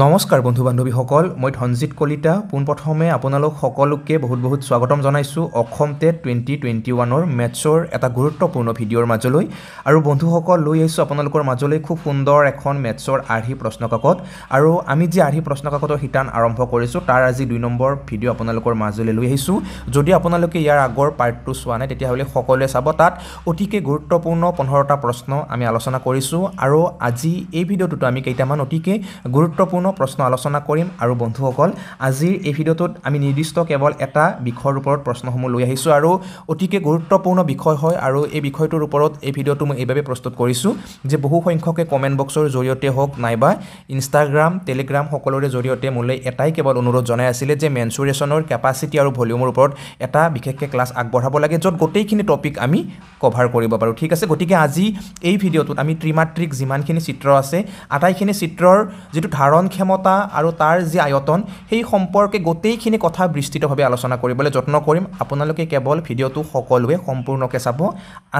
নমস্কাৰ বন্ধু বান্ধৱীসকল মই ধনজিৎ কলিতা পোনপ্ৰথমে আপোনালোক সকলোকে বহুত বহুত স্বাগতম জনাইছোঁ অসম টেট টুৱেণ্টি টুৱেণ্টি ওৱানৰ মেটছৰ এটা গুৰুত্বপূৰ্ণ ভিডিঅ'ৰ মাজলৈ আৰু বন্ধুসকল লৈ আহিছোঁ আপোনালোকৰ মাজলৈ খুব সুন্দৰ এখন মেটছৰ আৰ্হি প্ৰশ্নকাকত আৰু আমি যি আৰ্হি প্ৰশ্নকাকতৰ শিতান আৰম্ভ কৰিছোঁ তাৰ আজি দুই নম্বৰ ভিডিঅ' আপোনালোকৰ মাজলৈ লৈ আহিছোঁ যদি আপোনালোকে ইয়াৰ আগৰ পাৰ্টটো চোৱা নাই তেতিয়াহ'লে সকলোৱে চাব তাত অতিকে গুৰুত্বপূৰ্ণ পোন্ধৰটা প্ৰশ্ন আমি আলোচনা কৰিছোঁ আৰু আজি এই ভিডিঅ'টোতো আমি কেইটামান অতিকে গুৰুত্বপূৰ্ণ গুৰুত্বপূৰ্ণ প্ৰশ্ন আলোচনা কৰিম আৰু বন্ধুসকল আজিৰ এই ভিডিঅ'টোত আমি নিৰ্দিষ্ট কেৱল এটা বিষয়ৰ ওপৰত প্ৰশ্নসমূহ লৈ আহিছোঁ আৰু অতিকে গুৰুত্বপূৰ্ণ বিষয় হয় আৰু এই বিষয়টোৰ ওপৰত এই ভিডিঅ'টো মই এইবাবে প্ৰস্তুত কৰিছোঁ যে বহু সংখ্যকে কমেণ্ট বক্সৰ জৰিয়তে হওক নাইবা ইনষ্টাগ্ৰাম টেলিগ্ৰাম সকলোৰে জৰিয়তে মোলৈ এটাই কেৱল অনুৰোধ জনাই আছিলে যে মেনচুৰেশ্যনৰ কেপাচিটি আৰু ভলিউমৰ ওপৰত এটা বিশেষকৈ ক্লাছ আগবঢ়াব লাগে য'ত গোটেইখিনি টপিক আমি কভাৰ কৰিব পাৰোঁ ঠিক আছে গতিকে আজি এই ভিডিঅ'টোত আমি ত্ৰিমাত্ৰিক যিমানখিনি চিত্ৰ আছে আটাইখিনি চিত্ৰৰ যিটো ধাৰণ ক্ষমতা আৰু তাৰ যি আয়তন সেই সম্পৰ্কে গোটেইখিনি কথা বিস্তৃতভাৱে আলোচনা কৰিবলৈ যত্ন কৰিম আপোনালোকে কেৱল ভিডিঅ'টো সকলোৱে সম্পূৰ্ণকৈ চাব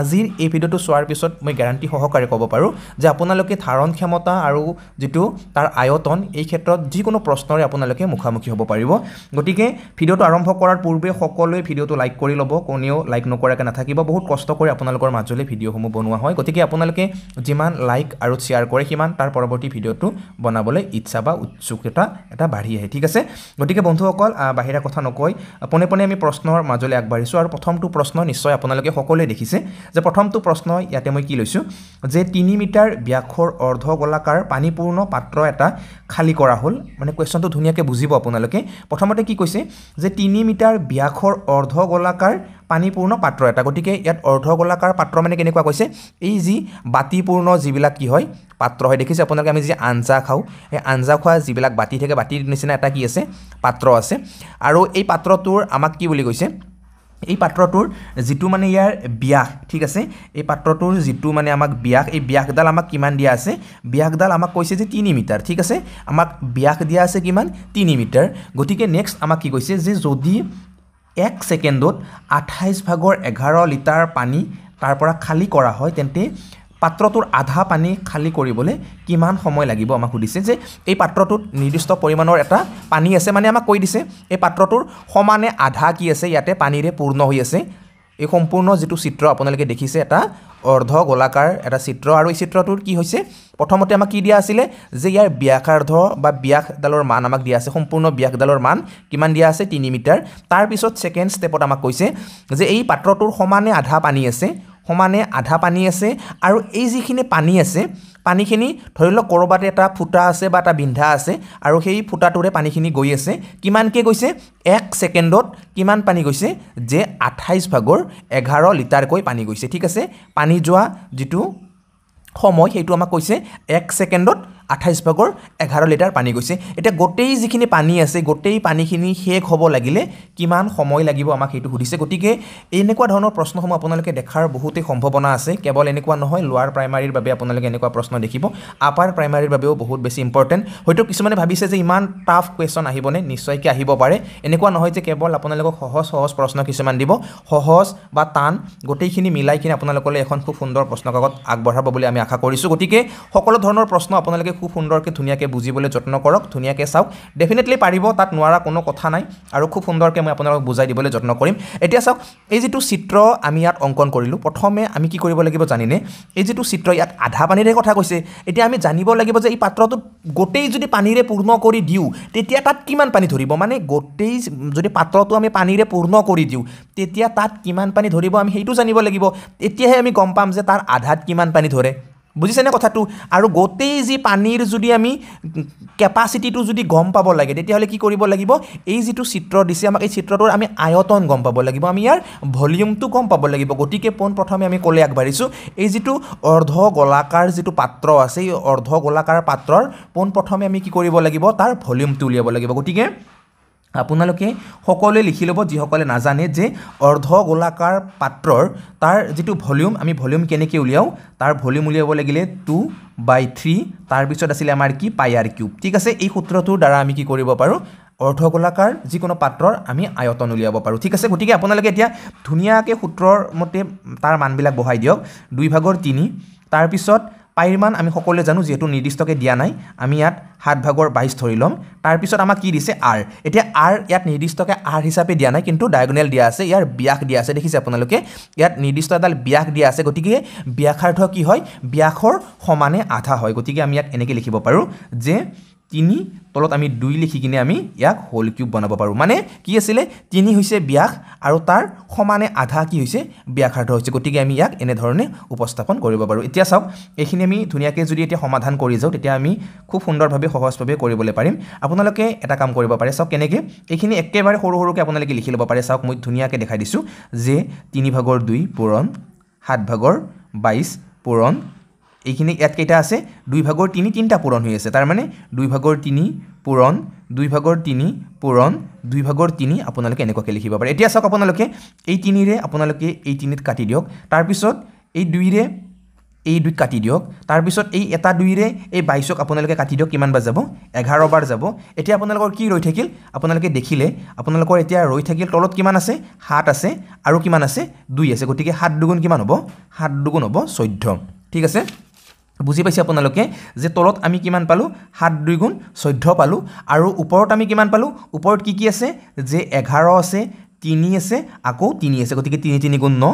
আজিৰ এই ভিডিঅ'টো চোৱাৰ পিছত মই গেৰাণ্টি সহকাৰে ক'ব পাৰোঁ যে আপোনালোকে ধাৰণ ক্ষমতা আৰু যিটো তাৰ আয়তন এই ক্ষেত্ৰত যিকোনো প্ৰশ্নৰে আপোনালোকে মুখামুখি হ'ব পাৰিব গতিকে ভিডিঅ'টো আৰম্ভ কৰাৰ পূৰ্বে সকলোৱে ভিডিঅ'টো লাইক কৰি ল'ব কোনেও লাইক নকৰাকৈ নাথাকিব বহুত কষ্ট কৰি আপোনালোকৰ মাজলৈ ভিডিঅ'সমূহ বনোৱা হয় গতিকে আপোনালোকে যিমান লাইক আৰু শ্বেয়াৰ কৰে সিমান তাৰ পৰৱৰ্তী ভিডিঅ'টো বনাবলৈ ইচ্ছা বা উৎসুকতা এটা বাঢ়ি আহে ঠিক আছে গতিকে বন্ধুসকল বাহিৰা কথা নকৈ পোনে পোনে আমি প্ৰশ্নৰ মাজলৈ আগবাঢ়িছোঁ আৰু প্ৰথমটো প্ৰশ্ন নিশ্চয় আপোনালোকে সকলোৱে দেখিছে যে প্ৰথমটো প্ৰশ্ন ইয়াতে মই কি লৈছোঁ যে তিনি মিটাৰ ব্যাসৰ অৰ্ধগলাকাৰ পানীপূৰ্ণ পাত্ৰ এটা খালী কৰা হ'ল মানে কুৱেশ্যনটো ধুনীয়াকৈ বুজিব আপোনালোকে প্ৰথমতে কি কৈছে যে তিনি মিটাৰ ব্যাসৰ অৰ্ধ অৰ্ধগলাকাৰ পানীপূৰ্ণ পাত্ৰ এটা গতিকে ইয়াত অৰ্ধগলাকাৰ পাত্ৰ মানে কেনেকুৱা কৈছে এই যি বাতিপূৰ্ণ যিবিলাক কি হয় পাত্ৰ হয় দেখিছে আপোনালোকে আমি যি আঞ্জা খাওঁ সেই আঞ্জা খোৱা যিবিলাক বাতি থাকে বাতিৰ নিচিনা এটা কি আছে পাত্ৰ আছে আৰু এই পাত্ৰটোৰ আমাক কি বুলি কৈছে এই পাত্ৰটোৰ যিটো মানে ইয়াৰ ব্যাস ঠিক আছে এই পাত্ৰটোৰ যিটো মানে আমাক ব্যাস এই ব্যাসডাল আমাক কিমান দিয়া আছে ব্যাসডাল আমাক কৈছে যে তিনি মিটাৰ ঠিক আছে আমাক ব্যাস দিয়া আছে কিমান তিনি মিটাৰ গতিকে নেক্সট আমাক কি কৈছে যে যদি এক ছেকেণ্ডত আঠাইছ ভাগৰ এঘাৰ লিটাৰ পানী তাৰ পৰা খালী কৰা হয় তেন্তে পাত্ৰটোৰ আধা পানী খালী কৰিবলৈ কিমান সময় লাগিব আমাক সুধিছে যে এই পাত্ৰটোত নিৰ্দিষ্ট পৰিমাণৰ এটা পানী আছে মানে আমাক কৈ দিছে এই পাত্ৰটোৰ সমানে আধা কি আছে ইয়াতে পানীৰে পূৰ্ণ হৈ আছে এই সম্পূৰ্ণ যিটো চিত্ৰ আপোনালোকে দেখিছে এটা অৰ্ধ গোলাকাৰ এটা চিত্ৰ আৰু এই চিত্ৰটোৰ কি হৈছে প্ৰথমতে আমাক কি দিয়া আছিলে যে ইয়াৰ ব্যাসাৰ্ধ বা ব্যাসডালৰ মান আমাক দিয়া আছে সম্পূৰ্ণ ব্যাসডালৰ মান কিমান দিয়া আছে তিনি মিটাৰ তাৰপিছত ছেকেণ্ড ষ্টেপত আমাক কৈছে যে এই পাত্ৰটোৰ সমানে আধা পানী আছে সমানে আধা পানী আছে আৰু এই যিখিনি পানী আছে পানীখিনি ধৰি লওক ক'ৰবাত এটা ফুটা আছে বা এটা বিন্ধা আছে আৰু সেই ফুটাটোৰে পানীখিনি গৈ আছে কিমানকৈ গৈছে এক ছেকেণ্ডত কিমান পানী গৈছে যে আঠাইছ ভাগৰ এঘাৰ লিটাৰকৈ পানী গৈছে ঠিক আছে পানী যোৱা যিটো সময় সেইটো আমাক কৈছে এক ছেকেণ্ডত আঠাইছ ভাগৰ এঘাৰ লিটাৰ পানী গৈছে এতিয়া গোটেই যিখিনি পানী আছে গোটেই পানীখিনি শেষ হ'ব লাগিলে কিমান সময় লাগিব আমাক সেইটো সুধিছে গতিকে এনেকুৱা ধৰণৰ প্ৰশ্নসমূহ আপোনালোকে দেখাৰ বহুতেই সম্ভাৱনা আছে কেৱল এনেকুৱা নহয় লোৱাৰ প্ৰাইমাৰীৰ বাবে আপোনালোকে এনেকুৱা প্ৰশ্ন দেখিব আপাৰ প্ৰাইমাৰীৰ বাবেও বহুত বেছি ইম্পৰ্টেণ্ট হয়তো কিছুমানে ভাবিছে যে ইমান টাফ কুৱেশ্যন আহিবনে নিশ্চয়কৈ আহিব পাৰে এনেকুৱা নহয় যে কেৱল আপোনালোকক সহজ সহজ প্ৰশ্ন কিছুমান দিব সহজ বা টান গোটেইখিনি মিলাই আপোনালোকলৈ এখন খুব সুন্দৰ প্ৰশ্ন কাকত আগবঢ়াব বুলি আমি আশা কৰিছোঁ গতিকে সকলো ধৰণৰ প্ৰশ্ন আপোনালোকে খুব সুন্দৰকৈ ধুনীয়াকৈ বুজিবলৈ যত্ন কৰক ধুনীয়াকৈ চাওক ডেফিনেটলি পাৰিব তাত নোৱাৰা কোনো কথা নাই আৰু খুব সুন্দৰকৈ মই আপোনালোকক বুজাই দিবলৈ যত্ন কৰিম এতিয়া চাওক এই যিটো চিত্ৰ আমি ইয়াত অংকন কৰিলোঁ প্ৰথমে আমি কি কৰিব লাগিব জানিনে এই যিটো চিত্ৰ ইয়াত আধা পানীৰে কথা কৈছে এতিয়া আমি জানিব লাগিব যে এই পাত্ৰটোত গোটেই যদি পানীৰে পূৰ্ণ কৰি দিওঁ তেতিয়া তাত কিমান পানী ধৰিব মানে গোটেই যদি পাত্ৰটো আমি পানীৰে পূৰ্ণ কৰি দিওঁ তেতিয়া তাত কিমান পানী ধৰিব আমি সেইটো জানিব লাগিব তেতিয়াহে আমি গম পাম যে তাৰ আধাত কিমান পানী ধৰে বুজিছেনে কথাটো আৰু গোটেই যি পানীৰ যদি আমি কেপাচিটিটো যদি গম পাব লাগে তেতিয়াহ'লে কি কৰিব লাগিব এই যিটো চিত্ৰ দিছে আমাক এই চিত্ৰটোৰ আমি আয়তন গম পাব লাগিব আমি ইয়াৰ ভলিউমটো গম পাব লাগিব গতিকে পোন প্ৰথমে আমি ক'লে আগবাঢ়িছোঁ এই যিটো অৰ্ধ গোলাকাৰ যিটো পাত্ৰ আছে এই অৰ্ধ গোলাকাৰ পাত্ৰৰ পোন প্ৰথমে আমি কি কৰিব লাগিব তাৰ ভলিউমটো উলিয়াব লাগিব গতিকে আপোনালোকে সকলোৱে লিখি ল'ব যিসকলে নাজানে যে অৰ্ধ গোলাকাৰ পাত্ৰৰ তাৰ যিটো ভলিউম আমি ভলিউম কেনেকৈ উলিয়াওঁ তাৰ ভলিউম উলিয়াব লাগিলে টু বাই থ্ৰী তাৰপিছত আছিলে আমাৰ কি পাই আৰ কিউব ঠিক আছে এই সূত্ৰটোৰ দ্বাৰা আমি কি কৰিব পাৰোঁ অৰ্ধ গোলাকাৰ যিকোনো পাত্ৰৰ আমি আয়তন উলিয়াব পাৰোঁ ঠিক আছে গতিকে আপোনালোকে এতিয়া ধুনীয়াকৈ সূত্ৰৰ মতে তাৰ মানবিলাক বহাই দিয়ক দুই ভাগৰ তিনি তাৰপিছত পৰিমাণ আমি সকলোৱে জানো যিহেতু নিৰ্দিষ্টকৈ দিয়া নাই আমি ইয়াত সাত ভাগৰ বাইছ ধৰি ল'ম তাৰপিছত আমাক কি দিছে আৰ এতিয়া আৰ ইয়াত নিৰ্দিষ্টকৈ আৰ হিচাপে দিয়া নাই কিন্তু ডায়গনেল দিয়া আছে ইয়াৰ ব্যাস দিয়া আছে দেখিছে আপোনালোকে ইয়াত নিৰ্দিষ্ট এডাল ব্যাস দিয়া আছে গতিকে ব্যাসাৰ্থ কি হয় ব্যাসৰ সমানে আধা হয় গতিকে আমি ইয়াত এনেকৈ লিখিব পাৰোঁ যে তিনি তলত আমি দুই লিখি কিনে আমি ইয়াক হোল কিউব বনাব পাৰোঁ মানে কি আছিলে তিনি হৈছে ব্যাস আৰু তাৰ সমানে আধা কি হৈছে ব্যাসাৰ্ধ হৈছে গতিকে আমি ইয়াক এনেধৰণে উপস্থাপন কৰিব পাৰোঁ এতিয়া চাওক এইখিনি আমি ধুনীয়াকৈ যদি এতিয়া সমাধান কৰি যাওঁ তেতিয়া আমি খুব সুন্দৰভাৱে সহজভাৱে কৰিবলৈ পাৰিম আপোনালোকে এটা কাম কৰিব পাৰে চাওক কেনেকৈ এইখিনি একেবাৰে সৰু সৰুকৈ আপোনালোকে লিখি ল'ব পাৰে চাওক মই ধুনীয়াকৈ দেখাই দিছোঁ যে তিনি ভাগৰ দুই পূৰণ সাত ভাগৰ বাইছ পূৰণ এইখিনি ইয়াতকেইটা আছে দুই ভাগৰ তিনি তিনিটা পূৰণ হৈ আছে তাৰমানে দুই ভাগৰ তিনি পূৰণ দুই ভাগৰ তিনি পূৰণ দুই ভাগৰ তিনি আপোনালোকে এনেকুৱাকৈ লিখিব পাৰে এতিয়া চাওক আপোনালোকে এই তিনিৰে আপোনালোকে এই তিনিত কাটি দিয়ক তাৰপিছত এই দুইৰে এই দুই কাটি দিয়ক তাৰপিছত এই এটা দুইৰে এই বাইছক আপোনালোকে কাটি দিয়ক কিমানবাৰ যাব এঘাৰ বাৰ যাব এতিয়া আপোনালোকৰ কি ৰৈ থাকিল আপোনালোকে দেখিলে আপোনালোকৰ এতিয়া ৰৈ থাকিল তলত কিমান আছে সাত আছে আৰু কিমান আছে দুই আছে গতিকে সাত দুগুণ কিমান হ'ব সাত দুগুণ হ'ব চৈধ্য ঠিক আছে বুজি পাইছে আপোনালোকে যে তলত আমি কিমান পালোঁ সাত দুই গুণ চৈধ্য পালোঁ আৰু ওপৰত আমি কিমান পালোঁ ওপৰত কি কি আছে যে এঘাৰ আছে তিনি আছে আকৌ তিনি আছে গতিকে তিনি তিনি গুণ ন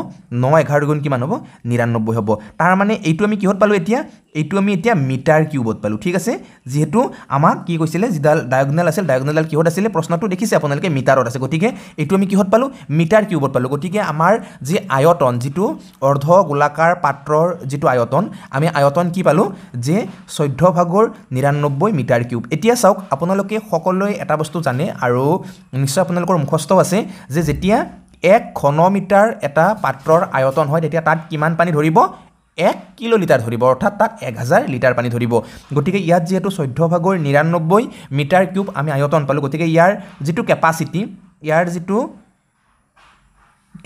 ন এঘাৰ দুগুণ কিমান হ'ব নিৰান্নব্বৈ হ'ব তাৰমানে এইটো আমি কিহত পালোঁ এতিয়া এইটো আমি এতিয়া মিটাৰ কিউবত পালোঁ ঠিক আছে যিহেতু আমাক কি কৈছিলে যিডাল ডায়গনেল আছিল ডায়গনেলডাল কিহত আছিলে প্ৰশ্নটো দেখিছে আপোনালোকে মিটাৰত আছে গতিকে এইটো আমি কিহত পালোঁ মিটাৰ কিউবত পালোঁ গতিকে আমাৰ যি আয়তন যিটো অৰ্ধ গোলাকাৰ পাত্ৰৰ যিটো আয়তন আমি আয়তন কি পালোঁ যে চৈধ্য ভাগৰ নিৰান্নব্বৈ মিটাৰ কিউব এতিয়া চাওক আপোনালোকে সকলোৱে এটা বস্তু জানে আৰু নিশ্চয় আপোনালোকৰ মুখস্থ আছে যে যেতিয়া এক ঘন মিটাৰ এটা পাত্ৰৰ আয়তন হয় তেতিয়া তাত কিমান পানী ধৰিব এক কিলো লিটাৰ ধৰিব অৰ্থাৎ তাক এক হাজাৰ লিটাৰ পানী ধৰিব গতিকে ইয়াত যিহেতু চৈধ্য ভাগৰ নিৰান্নব্বৈ মিটাৰ কিউব আমি আয়তন পালোঁ গতিকে ইয়াৰ যিটো কেপাচিটি ইয়াৰ যিটো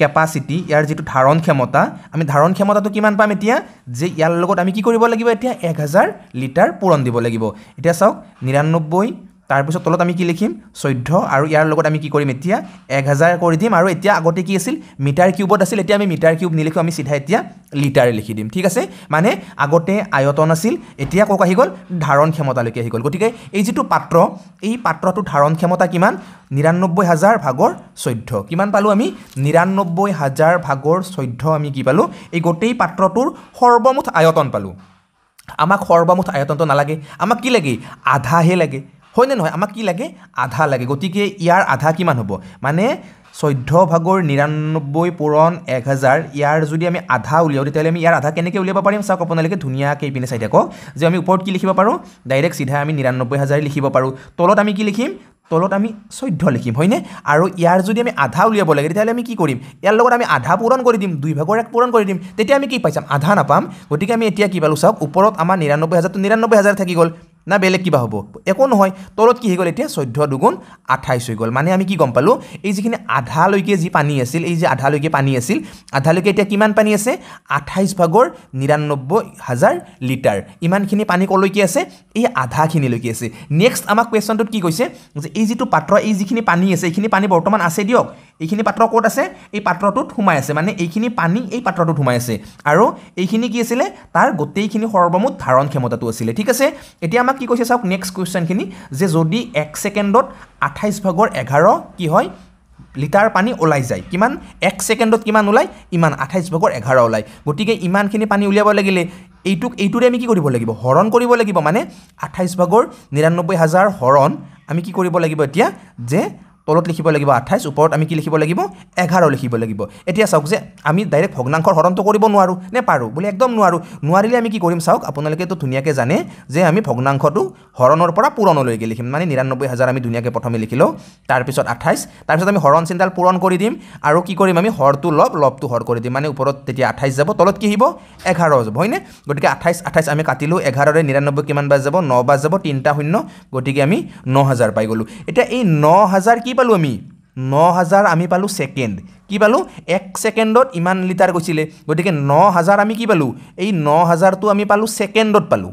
কেপাচিটি ইয়াৰ যিটো ধাৰণ ক্ষমতা আমি ধাৰণ ক্ষমতাটো কিমান পাম এতিয়া যে ইয়াৰ লগত আমি কি কৰিব লাগিব এতিয়া এক হাজাৰ লিটাৰ পূৰণ দিব লাগিব এতিয়া চাওক নিৰান্নব্বৈ তাৰপিছত তলত আমি কি লিখিম চৈধ্য আৰু ইয়াৰ লগত আমি কি কৰিম এতিয়া এক হাজাৰ কৰি দিম আৰু এতিয়া আগতে কি আছিল মিটাৰ কিউবত আছিল এতিয়া আমি মিটাৰ কিউব নিলিখোঁ আমি চিধা এতিয়া লিটাৰ লিখি দিম ঠিক আছে মানে আগতে আয়তন আছিল এতিয়া ক'ক আহি গ'ল ধাৰণ ক্ষমতালৈকে আহি গ'ল গতিকে এই যিটো পাত্ৰ এই পাত্ৰটোৰ ধাৰণ ক্ষমতা কিমান নিৰান্নব্বৈ হাজাৰ ভাগৰ চৈধ্য কিমান পালোঁ আমি নিৰান্নব্বৈ হাজাৰ ভাগৰ চৈধ্য আমি কি পালোঁ এই গোটেই পাত্ৰটোৰ সৰ্বমুঠ আয়তন পালোঁ আমাক সৰ্বমুঠ আয়তনটো নালাগে আমাক কি লাগে আধাহে লাগে হয়নে নহয় আমাক কি লাগে আধা লাগে গতিকে ইয়াৰ আধা কিমান হ'ব মানে চৈধ্য ভাগৰ নিৰান্নব্বৈ পূৰণ এক হাজাৰ ইয়াৰ যদি আমি আধা উলিয়াওঁ তেতিয়াহ'লে আমি ইয়াৰ আধা কেনেকৈ উলিয়াব পাৰিম চাওক আপোনালোকে ধুনীয়াকৈ এইপিনে চাই থাকক যে আমি ওপৰত কি লিখিব পাৰোঁ ডাইৰেক্ট চিধাই আমি নিৰান্নব্বৈ হাজাৰেই লিখিব পাৰোঁ তলত আমি কি লিখিম তলত আমি চৈধ্য লিখিম হয়নে আৰু ইয়াৰ যদি আমি আধা উলিয়াব লাগে তেতিয়াহ'লে আমি কি কৰিম ইয়াৰ লগত আমি আধা পূৰণ কৰি দিম দুই ভাগৰ এক পূৰণ কৰি দিম তেতিয়া আমি কি পাইছাম আধা নাপাম গতিকে আমি এতিয়া কি পালোঁ চাওক ওপৰত আমাৰ নিৰান্নব্বৈ হাজাৰটো নিৰান্নব্বৈ হাজাৰ থাকি গ'ল না বেলেগ কিবা হ'ব একো নহয় তলত কি হৈ গ'ল এতিয়া চৈধ্য দুগুণ আঠাইছ হৈ গ'ল মানে আমি কি গম পালোঁ এই যিখিনি আধালৈকে যি পানী আছিল এই যে আধালৈকে পানী আছিল আধালৈকে এতিয়া কিমান পানী আছে আঠাইছ ভাগৰ নিৰান্নব্বৈ হাজাৰ লিটাৰ ইমানখিনি পানী ক'লৈকে আছে এই আধাখিনিলৈকে আছে নেক্সট আমাক কুৱেশ্যনটোত কি কৈছে যে এই যিটো পাত্ৰ এই যিখিনি পানী আছে এইখিনি পানী বৰ্তমান আছে দিয়ক এইখিনি পাত্ৰ ক'ত আছে এই পাত্ৰটোত সোমাই আছে মানে এইখিনি পানী এই পাত্ৰটোত সোমাই আছে আৰু এইখিনি কি আছিলে তাৰ গোটেইখিনি সৰ্বমুঠ ধাৰণ ক্ষমতাটো আছিলে ঠিক আছে এতিয়া আমাক আপোনাক কি কৈছে চাওক নেক্সট কুৱেশ্যনখিনি যে যদি এক ছেকেণ্ডত আঠাইছ ভাগৰ এঘাৰ কি হয় লিটাৰ পানী ওলাই যায় কিমান এক ছেকেণ্ডত কিমান ওলায় ইমান আঠাইছ ভাগৰ এঘাৰ ওলায় গতিকে ইমানখিনি পানী উলিয়াব লাগিলে এইটোক এইটোৰে আমি কি কৰিব লাগিব হৰণ কৰিব লাগিব মানে আঠাইছ ভাগৰ নিৰান্নব্বৈ হাজাৰ হৰণ আমি কি কৰিব লাগিব এতিয়া যে তলত লিখিব লাগিব আঠাইছ ওপৰত আমি কি লিখিব লাগিব এঘাৰ লিখিব লাগিব এতিয়া চাওক যে আমি ডাইৰেক্ট ভগ্নাংশৰ হৰণটো কৰিব নোৱাৰোঁ নে পাৰোঁ বুলি একদম নোৱাৰোঁ নোৱাৰিলে আমি কি কৰিম চাওক আপোনালোকেতো ধুনীয়াকৈ জানে যে আমি ভগ্নাংশটো হৰণৰ পৰা পূৰণলৈকে লিখিম মানে নিৰান্নব্বৈ হাজাৰ আমি ধুনীয়াকৈ প্ৰথমে লিখি লওঁ তাৰপিছত আঠাইছ তাৰপিছত আমি হৰণ চিন্তাল পূৰণ কৰি দিম আৰু কি কৰিম আমি হৰটো লব লবটো হৰ কৰি দিম মানে ওপৰত তেতিয়া আঠাইছ যাব তলত কি হ'ব এঘাৰ যাব হয়নে গতিকে আঠাইছ আঠাইছ আমি কাটিলোঁ এঘাৰৰে নিৰান্নব্বৈ কিমান বাজ যাব ন বাজ যাব তিনিটা শূন্য গতিকে আমি ন হাজাৰ পাই গ'লোঁ এতিয়া এই ন হাজাৰ কি পালোঁ আমি ন হাজাৰ আমি পালোঁ ছেকেণ্ড কি পালোঁ এক ছেকেণ্ডত ইমান লিটাৰ গৈছিলে গতিকে ন হাজাৰ আমি কি পালোঁ এই ন হাজাৰটো আমি পালোঁ ছেকেণ্ডত পালোঁ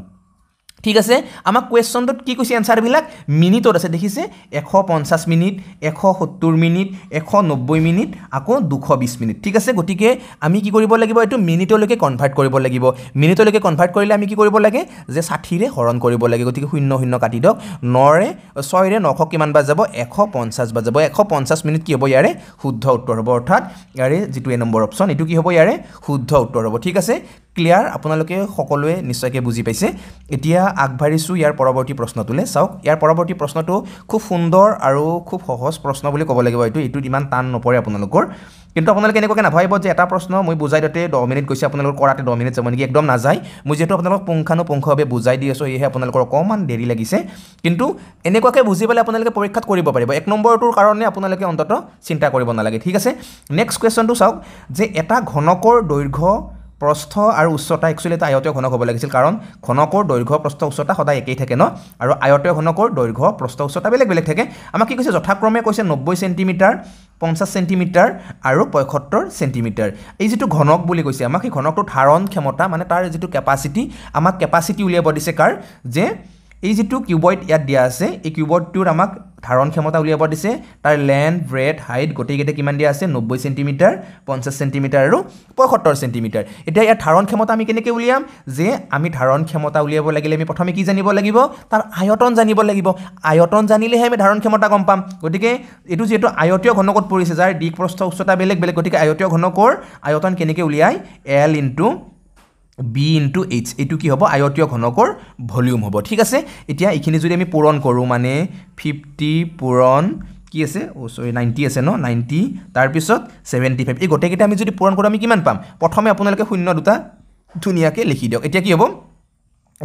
ঠিক আছে আমাক কুৱেশ্যনটোত কি কৈছে এনচাৰবিলাক মিনিটত আছে দেখিছে এশ পঞ্চাছ মিনিট এশ সত্তৰ মিনিট এশ নব্বৈ মিনিট আকৌ দুশ বিছ মিনিট ঠিক আছে গতিকে আমি কি কৰিব লাগিব এইটো মিনিটলৈকে কনভাৰ্ট কৰিব লাগিব মিনিটলৈকে কনভাৰ্ট কৰিলে আমি কি কৰিব লাগে যে ষাঠিৰে হৰণ কৰিব লাগে গতিকে শূন্য শূন্য কাটি দিয়ক নৰে ছয়ৰে নশ কিমান বাজ যাব এশ পঞ্চাছ বাজ যাব এশ পঞ্চাছ মিনিট কি হ'ব ইয়াৰে শুদ্ধ উত্তৰ হ'ব অৰ্থাৎ ইয়াৰে যিটো এই নম্বৰ অপশ্যন এইটো কি হ'ব ইয়াৰে শুদ্ধ উত্তৰ হ'ব ঠিক আছে ক্লিয়াৰ আপোনালোকে সকলোৱে নিশ্চয়কৈ বুজি পাইছে এতিয়া আগবাঢ়িছোঁ ইয়াৰ পৰৱৰ্তী প্ৰশ্নটোলৈ চাওক ইয়াৰ পৰৱৰ্তী প্ৰশ্নটো খুব সুন্দৰ আৰু খুব সহজ প্ৰশ্ন বুলি ক'ব লাগিব এইটো এইটোত ইমান টান নপৰে আপোনালোকৰ কিন্তু আপোনালোকে এনেকুৱাকৈ নাভাবিব যে এটা প্ৰশ্ন মই বুজাই দিওঁতে দহ মিনিট গৈছে আপোনালোকৰ কৰাতে দহ মিনিট যাব নেকি একদম নাযায় মই যিহেতু আপোনালোকক পুংখানুপুংখভাৱে বুজাই দি আছোঁ সেয়েহে আপোনালোকৰ অকণমান দেৰি লাগিছে কিন্তু এনেকুৱাকৈ বুজি পেলাই আপোনালোকে পৰীক্ষাত কৰিব পাৰিব এক নম্বৰটোৰ কাৰণে আপোনালোকে অন্ততঃ চিন্তা কৰিব নালাগে ঠিক আছে নেক্সট কুৱেশ্যনটো চাওক যে এটা ঘনকৰ দৈৰ্ঘ্য প্ৰস্থ আৰু উচ্চতা একচুৱেলি এটা আয়তীয় ঘনক হ'ব লাগিছিল কাৰণ ঘনকৰ দৈৰ্ঘ্য প্ৰস্থ উচ্চতা সদায় একেই থাকে ন আৰু আয়তীয় ঘনকৰ দৈৰ্ঘ্য প্ৰস্থ উচ্চতা বেলেগ বেলেগ থাকে আমাক কি কৈছে যথাক্ৰমে কৈছে নব্বৈ চেণ্টিমিটাৰ পঞ্চাছ চেণ্টিমিটাৰ আৰু পঁয়সত্তৰ চেণ্টিমিটাৰ এই যিটো ঘনক বুলি কৈছে আমাক সেই ঘনকটো ধাৰণ ক্ষমতা মানে তাৰ যিটো কেপাচিটি আমাক কেপাচিটি উলিয়াব দিছে কাৰ যে এই যিটো কিউবইড ইয়াত দিয়া আছে এই কিউবইডটোৰ আমাক ধাৰণ ক্ষমতা উলিয়াব দিছে তাৰ লেন্থ ব্ৰেড হাইট গোটেইকেইটা কিমান দিয়া আছে নব্বৈ চেণ্টিমিটাৰ পঞ্চাছ চেণ্টিমিটাৰ আৰু পঁয়সত্তৰ চেণ্টিমিটাৰ এতিয়া ইয়াৰ ধাৰণ ক্ষমতা আমি কেনেকৈ উলিয়াম যে আমি ধাৰণ ক্ষমতা উলিয়াব লাগিলে আমি প্ৰথমে কি জানিব লাগিব তাৰ আয়তন জানিব লাগিব আয়তন জানিলেহে আমি ধাৰণ ক্ষমতা গম পাম গতিকে এইটো যিহেতু আয়তীয় ঘনকত পৰিছে যাৰ দিশ প্ৰস্থ উচ্চতা বেলেগ বেলেগ গতিকে আয়তীয় ঘনকৰ আয়তন কেনেকৈ উলিয়াই L into B into H এইটো কি হ'ব আয়তীয় ঘনকৰ ভলিউম হ'ব ঠিক আছে এতিয়া এইখিনি যদি আমি পূৰণ কৰোঁ মানে ফিফটি পূৰণ কি আছে অ' চৰি নাইণ্টি আছে ন নাইণ্টি তাৰপিছত ছেভেণ্টি ফাইভ এই গোটেইকেইটা আমি যদি পূৰণ কৰোঁ আমি কিমান পাম প্ৰথমে আপোনালোকে শূন্য দুটা ধুনীয়াকৈ লিখি দিয়ক এতিয়া কি হ'ব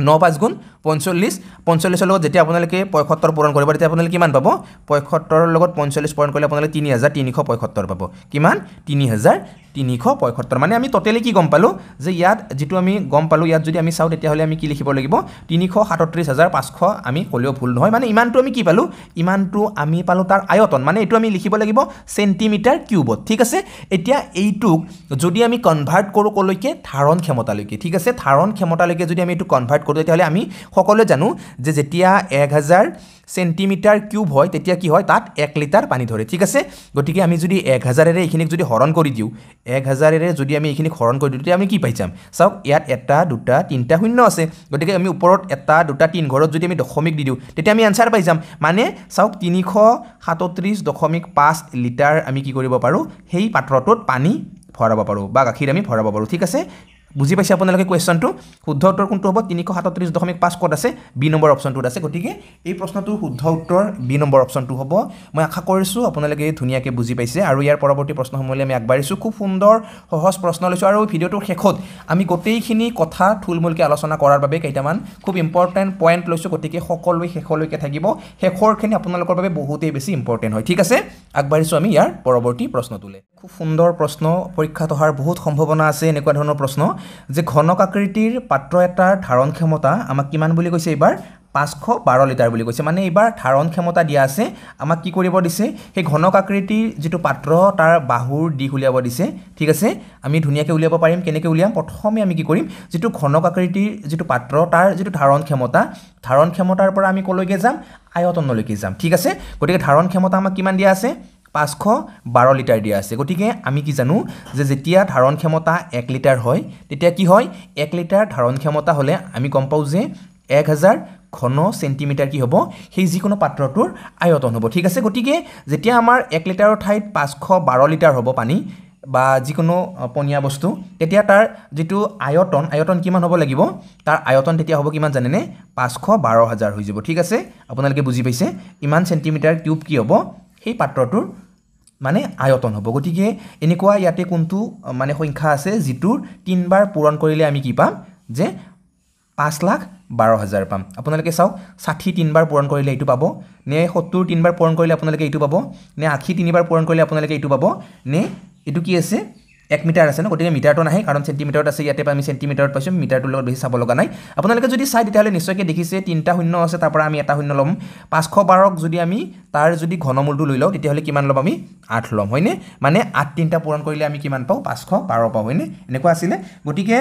ন পাঁচ গুণ পঞ্চল্লিছ পঞ্চল্লিছৰ লগত যেতিয়া আপোনালোকে পঁয়সত্তৰ পূৰণ কৰিব তেতিয়া আপোনালোকে কিমান পাব পঁয়সত্তৰৰ লগত পঞ্চল্লিছ পূৰণ কৰিলে আপোনালোকে তিনি হাজাৰ তিনিশ পঁয়সত্তৰ পাব কিমান তিনি হাজাৰ তিনিশ পঁয়সত্তৰ মানে আমি ট'টেলি কি গম পালোঁ যে ইয়াত যিটো আমি গম পালোঁ ইয়াত যদি আমি চাওঁ তেতিয়াহ'লে আমি কি লিখিব লাগিব তিনিশ সাতত্ৰিছ হাজাৰ পাঁচশ আমি ক'লেও ভুল নহয় মানে ইমানটো আমি কি পালোঁ ইমানটো আমি পালোঁ তাৰ আয়তন মানে এইটো আমি লিখিব লাগিব চেণ্টিমিটাৰ কিউবত ঠিক আছে এতিয়া এইটোক যদি আমি কনভাৰ্ট কৰোঁ ক'লৈকে ধাৰণ ক্ষমতালৈকে ঠিক আছে ধাৰণ ক্ষমতালৈকে যদি আমি এইটো কনভাৰ্ট পাৰ্ট কৰোঁ তেতিয়াহ'লে আমি সকলোৱে জানো যে যেতিয়া এক হাজাৰ চেণ্টিমিটাৰ কিউব হয় তেতিয়া কি হয় তাত এক লিটাৰ পানী ধৰে ঠিক আছে গতিকে আমি যদি এক হাজাৰেৰে এইখিনিক যদি হৰণ কৰি দিওঁ এক হাজাৰেৰে যদি আমি এইখিনিক হৰণ কৰি দিওঁ তেতিয়া আমি কি পাই যাম চাওক ইয়াত এটা দুটা তিনিটা শূন্য আছে গতিকে আমি ওপৰত এটা দুটা তিনি ঘৰত যদি আমি দশমিক দি দিওঁ তেতিয়া আমি এনচাৰ পাই যাম মানে চাওক তিনিশ সাতত্ৰিছ দশমিক পাঁচ লিটাৰ আমি কি কৰিব পাৰোঁ সেই পাত্ৰটোত পানী ভৰাব পাৰোঁ বা গাখীৰ আমি ভৰাব পাৰোঁ ঠিক আছে বুজি পাইছে আপোনালোকে কুৱেশ্যনটো শুদ্ধ উত্তৰ কোনটো হ'ব তিনিশ সাতত্ৰিছ দশমিক পাঁচ ক'ত আছে বি নম্বৰ অপশ্যনটোত আছে গতিকে এই প্ৰশ্নটো শুদ্ধ উত্তৰ বি নম্বৰ অপশ্যনটো হ'ব মই আশা কৰিছোঁ আপোনালোকে ধুনীয়াকৈ বুজি পাইছে আৰু ইয়াৰ পৰৱৰ্তী প্ৰশ্নসমূহলৈ আমি আগবাঢ়িছোঁ খুব সুন্দৰ সহজ প্ৰশ্ন লৈছোঁ আৰু ভিডিঅ'টোৰ শেষত আমি গোটেইখিনি কথা থুলমূলকৈ আলোচনা কৰাৰ বাবে কেইটামান খুব ইম্পৰ্টেণ্ট পইণ্ট লৈছোঁ গতিকে সকলোৱে শেষলৈকে থাকিব শেষৰখিনি আপোনালোকৰ বাবে বহুতেই বেছি ইম্পৰ্টেণ্ট হয় ঠিক আছে আগবাঢ়িছোঁ আমি ইয়াৰ পৰৱৰ্তী প্ৰশ্নটোলৈ খুব সুন্দৰ প্ৰশ্ন পৰীক্ষাত অহাৰ বহুত সম্ভাৱনা আছে এনেকুৱা ধৰণৰ প্ৰশ্ন যে ঘনক আকৃতিৰ পাত্ৰ এটাৰ ধাৰণ ক্ষমতা আমাক কিমান বুলি কৈছে এইবাৰ পাঁচশ বাৰ লিটাৰ বুলি কৈছে মানে এইবাৰ ধাৰণ ক্ষমতা দিয়া আছে আমাক কি কৰিব দিছে সেই ঘনক আকৃতিৰ যিটো পাত্ৰ তাৰ বাহুৰ দিশ উলিয়াব দিছে ঠিক আছে আমি ধুনীয়াকৈ উলিয়াব পাৰিম কেনেকৈ উলিয়াম প্ৰথমে আমি কি কৰিম যিটো ঘনক আকৃতিৰ যিটো পাত্ৰ তাৰ যিটো ধাৰণ ক্ষমতা ধাৰণ ক্ষমতাৰ পৰা আমি ক'লৈকে যাম আয়তনলৈকে যাম ঠিক আছে গতিকে ধাৰণ ক্ষমতা আমাক কিমান দিয়া আছে পাঁচশ বাৰ লিটাৰ দিয়া আছে গতিকে আমি কি জানো যে যেতিয়া ধাৰণ ক্ষমতা এক লিটাৰ হয় তেতিয়া কি হয় এক লিটাৰ ধাৰণ ক্ষমতা হ'লে আমি গম পাওঁ যে এক হাজাৰ ঘন চেণ্টিমিটাৰ কি হ'ব সেই যিকোনো পাত্ৰটোৰ আয়তন হ'ব ঠিক আছে গতিকে যেতিয়া আমাৰ এক লিটাৰৰ ঠাইত পাঁচশ বাৰ লিটাৰ হ'ব পানী বা যিকোনো পনীয়া বস্তু তেতিয়া তাৰ যিটো আয়তন আয়তন কিমান হ'ব লাগিব তাৰ আয়তন তেতিয়া হ'ব কিমান জানেনে পাঁচশ বাৰ হাজাৰ হৈ যাব ঠিক আছে আপোনালোকে বুজি পাইছে ইমান চেণ্টিমিটাৰ টিউব কি হ'ব সেই পাত্ৰটোৰ মানে আয়তন হ'ব গতিকে এনেকুৱা ইয়াতে কোনটো মানে সংখ্যা আছে যিটোৰ তিনিবাৰ পূৰণ কৰিলে আমি কি পাম যে পাঁচ লাখ বাৰ হাজাৰ পাম আপোনালোকে চাওক ষাঠি তিনিবাৰ পূৰণ কৰিলে এইটো পাব নে সত্তৰ তিনিবাৰ পূৰণ কৰিলে আপোনালোকে এইটো পাব নে আশী তিনিবাৰ পূৰণ কৰিলে আপোনালোকে এইটো পাব নে এইটো কি আছে এক মিটাৰ আছে ন গতিকে মিটাৰটো নাহে কাৰণ চেণ্টিমিটাৰত আছে ইয়াতে আমি চেণ্টিমিটাৰত পাইছোঁ মিটাৰটোৰ লগত বেছি চাব লগা নাই আপোনালোকে যদি চাই তেতিয়াহ'লে নিশ্চয়কৈ দেখিছে তিনিটা শূন্য আছে তাৰপৰা আমি এটা শূন্য ল'ম পাঁচশ বাৰক যদি আমি তাৰ যদি ঘনমূলটো লৈ লওঁ তেতিয়াহ'লে কিমান ল'ম আমি আঠ ল'ম হয়নে মানে আঠ তিনিটা পূৰণ কৰিলে আমি কিমান পাওঁ পাঁচশ বাৰ পাওঁ হয়নে এনেকুৱা আছিলে গতিকে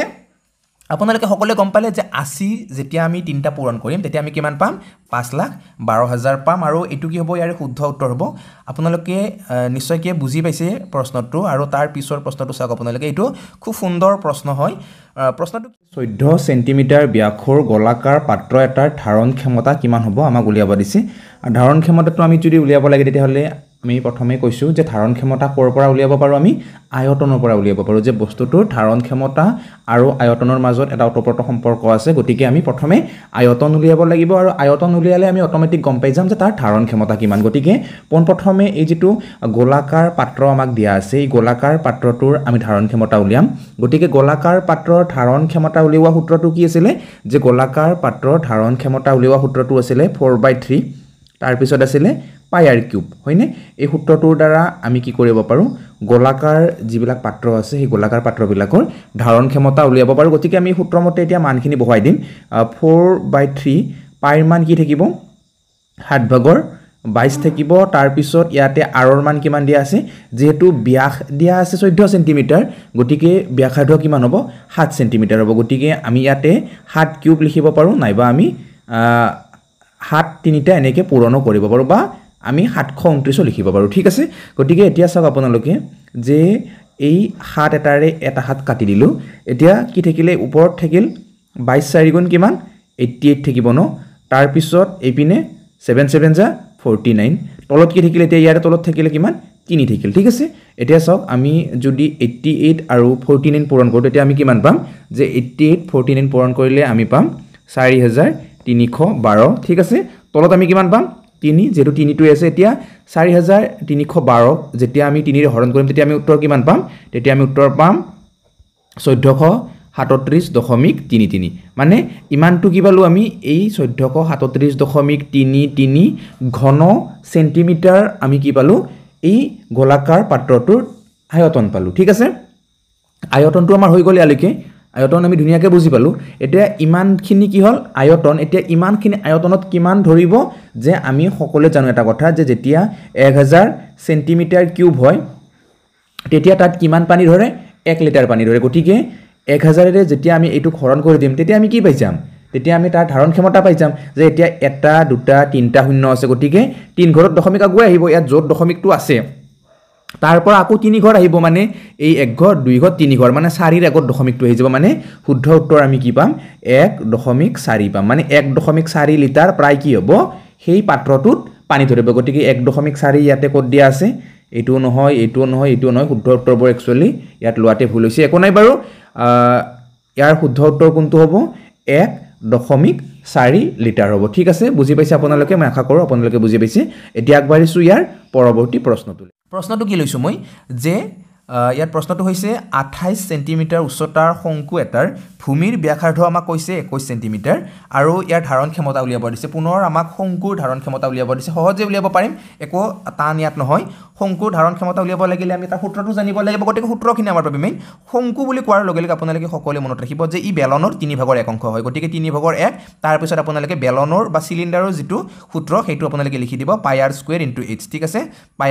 আপোনালোকে সকলোৱে গম পালে যে আশী যেতিয়া আমি তিনিটা পূৰণ কৰিম তেতিয়া আমি কিমান পাম পাঁচ লাখ বাৰ হাজাৰ পাম আৰু এইটো কি হ'ব ইয়াৰে শুদ্ধ উত্তৰ হ'ব আপোনালোকে নিশ্চয়কৈ বুজি পাইছে প্ৰশ্নটো আৰু তাৰ পিছৰ প্ৰশ্নটো চাওক আপোনালোকে এইটো খুব সুন্দৰ প্ৰশ্ন হয় প্ৰশ্নটো চৈধ্য চেণ্টিমিটাৰ ব্যাসৰ গোলাকাৰ পাত্ৰ এটাৰ ধাৰণ ক্ষমতা কিমান হ'ব আমাক উলিয়াব দিছে ধাৰণ ক্ষমতাটো আমি যদি উলিয়াব লাগে তেতিয়াহ'লে আমি প্ৰথমে কৈছোঁ যে ধাৰণ ক্ষমতা ক'ৰ পৰা উলিয়াব পাৰোঁ আমি আয়তনৰ পৰা উলিয়াব পাৰোঁ যে বস্তুটোৰ ধাৰণ ক্ষমতা আৰু আয়তনৰ মাজত এটা অতপ্ৰত সম্পৰ্ক আছে গতিকে আমি প্ৰথমে আয়তন উলিয়াব লাগিব আৰু আয়তন উলিয়ালে আমি অট'মেটিক গম পাই যাম যে তাৰ ধাৰণ ক্ষমতা কিমান গতিকে পোনপ্ৰথমে এই যিটো গোলাকাৰ পাত্ৰ আমাক দিয়া আছে এই গোলাকাৰ পাত্ৰটোৰ আমি ধাৰণ ক্ষমতা উলিয়াম গতিকে গোলাকাৰ পাত্ৰৰ ধাৰণ ক্ষমতা উলিওৱা সূত্ৰটো কি আছিলে যে গোলাকাৰ পাত্ৰৰ ধাৰণ ক্ষমতা উলিওৱা সূত্ৰটো আছিলে ফ'ৰ বাই থ্ৰী তাৰপিছত আছিলে পাই আৰ কিউব হয়নে এই সূত্ৰটোৰ দ্বাৰা আমি কি কৰিব পাৰোঁ গোলাকাৰ যিবিলাক পাত্ৰ আছে সেই গোলাকাৰ পাত্ৰবিলাকৰ ধাৰণ ক্ষমতা উলিয়াব পাৰোঁ গতিকে আমি সূত্ৰমতে এতিয়া মানখিনি বহুৱাই দিম ফ'ৰ বাই থ্ৰী পাইৰ মান কি থাকিব সাত ভাগৰ বাইছ থাকিব তাৰপিছত ইয়াতে আঁৰৰ মান কিমান দিয়া আছে যিহেতু ব্যাস দিয়া আছে চৈধ্য চেণ্টিমিটাৰ গতিকে ব্যাসাৰ্ধ কিমান হ'ব সাত চেণ্টিমিটাৰ হ'ব গতিকে আমি ইয়াতে সাত কিউব লিখিব পাৰোঁ নাইবা আমি সাত তিনিটা এনেকৈ পূৰণো কৰিব পাৰোঁ বা আমি সাতশ ঊনত্ৰিছো লিখিব পাৰোঁ ঠিক আছে গতিকে এতিয়া চাওক আপোনালোকে যে এই সাত এটাৰে এটা হাত কাটি দিলোঁ এতিয়া কি থাকিলে ওপৰত থাকিল বাইছ চাৰিগুণ কিমান এইট্টি এইট থাকিব ন তাৰপিছত এইপিনে ছেভেন ছেভেন যা ফৰ্টি নাইন তলত কি থাকিলে এতিয়া ইয়াৰে তলত থাকিলে কিমান তিনি থাকিল ঠিক আছে এতিয়া চাওক আমি যদি এইট্টি এইট আৰু ফৰ্টি নাইন পূৰণ কৰোঁ তেতিয়া আমি কিমান পাম যে এইট্টি এইট ফৰ্টি নাইন পূৰণ কৰিলে আমি পাম চাৰি হাজাৰ তিনিশ বাৰ ঠিক আছে তলত আমি কিমান পাম তিনি যিহেতু তিনিটোৱে আছে এতিয়া চাৰি হাজাৰ তিনিশ বাৰ যেতিয়া আমি তিনিৰে হৰণ কৰিম তেতিয়া আমি উত্তৰ কিমান পাম তেতিয়া আমি উত্তৰ পাম চৈধ্যশ সাতত্ৰিছ দশমিক তিনি তিনি মানে ইমানটো কি পালোঁ আমি এই চৈধ্যশ সাতত্ৰিছ দশমিক তিনি তিনি ঘন চেণ্টিমিটাৰ আমি কি পালোঁ এই গোলাকাৰ পাত্ৰটোৰ আয়তন পালোঁ ঠিক আছে আয়তনটো আমাৰ হৈ গ'ল ইয়ালৈকে আয়তন আমি ধুনীয়াকৈ বুজি পালোঁ এতিয়া ইমানখিনি কি হ'ল আয়তন এতিয়া ইমানখিনি আয়তনত কিমান ধৰিব যে আমি সকলোৱে জানো এটা কথা যে যেতিয়া এক হাজাৰ চেণ্টিমিটাৰ কিউব হয় তেতিয়া তাত কিমান পানী ধৰে এক লিটাৰ পানী ধৰে গতিকে এক হাজাৰেৰে যেতিয়া আমি এইটো হৰণ কৰি দিম তেতিয়া আমি কি পাই যাম তেতিয়া আমি তাৰ ধাৰণ ক্ষমতা পাই যাম যে এতিয়া এটা দুটা তিনিটা শূন্য আছে গতিকে তিনি ঘৰত দশমিক আগুৱাই আহিব ইয়াত য'ত দশমিকটো আছে তাৰ পৰা আকৌ তিনি ঘৰ আহিব মানে এই এক ঘৰ দুই ঘৰ তিনি ঘৰ মানে চাৰিৰ একত দশমিকটো আহি যাব মানে শুদ্ধ উত্তৰ আমি কি পাম এক দশমিক চাৰি পাম মানে এক দশমিক চাৰি লিটাৰ প্ৰায় কি হ'ব সেই পাত্ৰটোত পানী ধৰিব গতিকে এক দশমিক চাৰি ইয়াতে ক'ত দিয়া আছে এইটোও নহয় এইটোও নহয় এইটোও নহয় শুদ্ধ উত্তৰবোৰ একচুৱেলি ইয়াত লোৱাতে ভুল হৈছে একো নাই বাৰু ইয়াৰ শুদ্ধ উত্তৰ কোনটো হ'ব এক দশমিক চাৰি লিটাৰ হ'ব ঠিক আছে বুজি পাইছে আপোনালোকে মই আশা কৰোঁ আপোনালোকে বুজি পাইছে এতিয়া আগবাঢ়িছোঁ ইয়াৰ পৰৱৰ্তী প্ৰশ্নটোলৈ প্ৰশ্নটো কি লৈছোঁ মই যে ইয়াত প্ৰশ্নটো হৈছে আঠাইছ চেণ্টিমিটাৰ উচ্চতাৰ শংকু এটাৰ ভূমিৰ ব্যাসাৰ্ধ আমাক কৈছে একৈছ চেণ্টিমিটাৰ আৰু ইয়াৰ ধাৰণ ক্ষমতা উলিয়াব দিছে পুনৰ আমাক শংকুৰ ধাৰণ ক্ষমতা উলিয়াব দিছে সহজে উলিয়াব পাৰিম একো টান ইয়াত নহয় শংকুৰ ধাৰণ ক্ষমতা উলিয়াব লাগিলে আমি তাৰ সূত্ৰটো জানিব লাগিব গতিকে সূত্ৰখিনি আমাৰ বাবে মেইন শংকু বুলি কোৱাৰ লগে লগে আপোনালোকে সকলোৱে মনত ৰাখিব যে ই বেলনৰ তিনি ভাগৰ এক অংশ হয় গতিকে তিনি ভাগৰ এক তাৰপিছত আপোনালোকে বেলনৰ বা চিলিণ্ডাৰৰ যিটো সূত্ৰ সেইটো আপোনালোকে লিখি দিব পায়াৰ স্কুৱেৰ ইনটু এইচ ঠিক আছে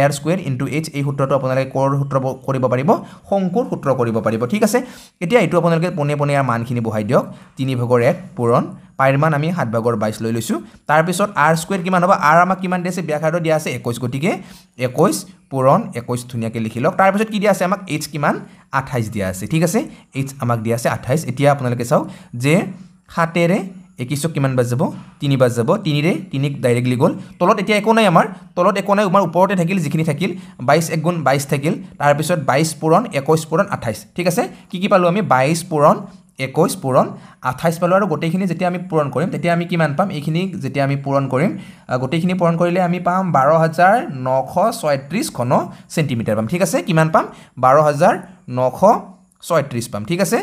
আৰ স্কুৱেৰ ইনটু এইচ এই সূত্ৰটো আপোনালোকে কৰ সূত্ৰ কৰিব পাৰিব শংকুৰ সূত্ৰ কৰিব পাৰিব ঠিক আছে এতিয়া এইটো আপোনালোকে পোনে পোনে ইয়াৰ মানখিনি বহাই দিয়ক তিনি ভাগৰ এক পূৰণ পাইৰ মান আমি সাত ভাগৰ বাইছ লৈ লৈছোঁ তাৰপিছত আৰ স্কুৱেৰ কিমান হ'ব আৰ আমাক কিমান দিয়া আছে ব্যাঘাৰ দিয়া আছে একৈছ গতিকে একৈছ পূৰণ একৈছ ধুনীয়াকৈ লিখি লওক তাৰপিছত কি দিয়া আছে আমাক এইচ কিমান আঠাইছ দিয়া আছে ঠিক আছে এইচ আমাক দিয়া আছে আঠাইছ এতিয়া আপোনালোকে চাওক যে সাতেৰে একৈছক কিমান বাজ যাব তিনি বাজ যাব তিনিৰে তিনিক ডাইৰেক্টলি গ'ল তলত এতিয়া একো নাই আমাৰ তলত একো নাই আমাৰ ওপৰতে থাকিল যিখিনি থাকিল বাইছ এক গুণ বাইছ থাকিল তাৰপিছত বাইছ পূৰণ একৈছ পূৰণ আঠাইছ ঠিক আছে কি কি পালোঁ আমি বাইছ পূৰণ একৈছ পূৰণ আঠাইছ পালোঁ আৰু গোটেইখিনি যেতিয়া আমি পূৰণ কৰিম তেতিয়া আমি কিমান পাম এইখিনি যেতিয়া আমি পূৰণ কৰিম গোটেইখিনি পূৰণ কৰিলে আমি পাম বাৰ হাজাৰ নশ ছয়ত্ৰিছ ঘন চেণ্টিমিটাৰ পাম ঠিক আছে কিমান পাম বাৰ হাজাৰ নশ ছয়ত্ৰিছ পাম ঠিক আছে